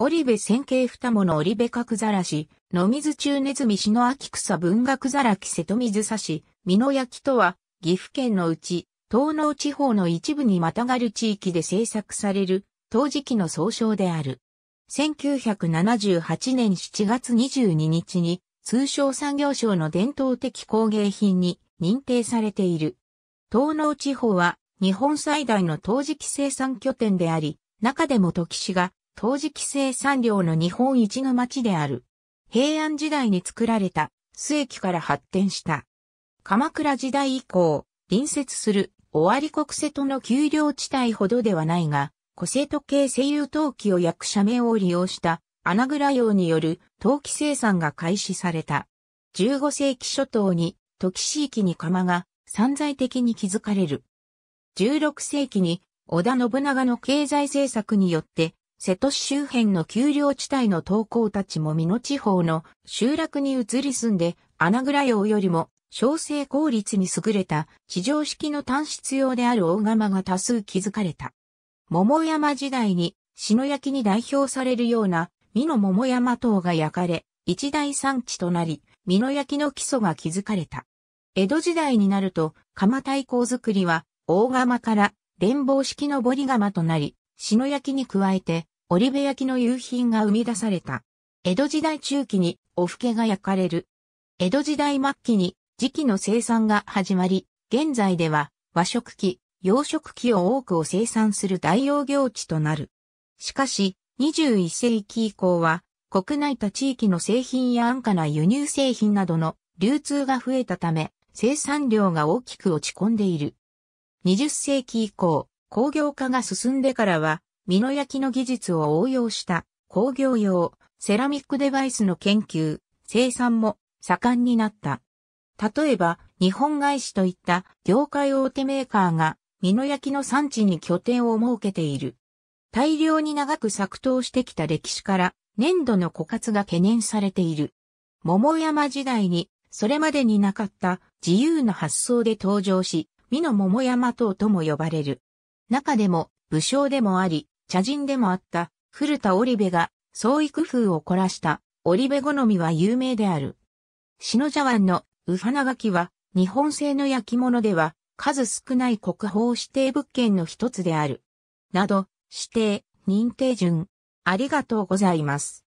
織部線形二物の織部角ざらし、野水中ネズミ篠秋草文学ざらき瀬戸水差し、美濃焼とは、岐阜県のうち、東農地方の一部にまたがる地域で制作される、陶磁器の総称である。1978年7月22日に、通商産業省の伝統的工芸品に認定されている。東農地方は、日本最大の陶磁器生産拠点であり、中でも時市が陶磁器生産量の日本一の町である。平安時代に作られた須駅から発展した。鎌倉時代以降、隣接する尾張国瀬戸の丘陵地帯ほどではないが、古瀬戸系西遊陶器を焼く社名を利用した穴蔵用による陶器生産が開始された。15世紀初頭に土岐域に鎌が散在的に築かれる。16世紀に織田信長の経済政策によって瀬戸市周辺の丘陵地帯の投稿たちも美濃地方の集落に移り住んで、穴倉用よりも小生効率に優れた地上式の単質用である大釜が多数築かれた。桃山時代に篠焼に代表されるような美濃桃山塔が焼かれ、一大産地となり、美濃焼の基礎が築かれた。江戸時代になると、釜太鼓作りは大釜から伝房式の堀釜となり、篠焼に加えて織部焼の夕品が生み出された。江戸時代中期におふけが焼かれる。江戸時代末期に磁器の生産が始まり、現在では和食器、洋食器を多くを生産する大用行地となる。しかし、21世紀以降は、国内他地域の製品や安価な輸入製品などの流通が増えたため、生産量が大きく落ち込んでいる。20世紀以降、工業化が進んでからは、美濃焼の技術を応用した工業用セラミックデバイスの研究、生産も盛んになった。例えば、日本外資といった業界大手メーカーが、美濃焼の産地に拠点を設けている。大量に長く作陶してきた歴史から、粘土の枯渇が懸念されている。桃山時代に、それまでになかった自由な発想で登場し、美濃桃山等とも呼ばれる。中でも、武将でもあり、茶人でもあった古田織部が創意工夫を凝らした織部好みは有名である。篠茶碗のウファナガキは日本製の焼き物では数少ない国宝指定物件の一つである。など、指定、認定順。ありがとうございます。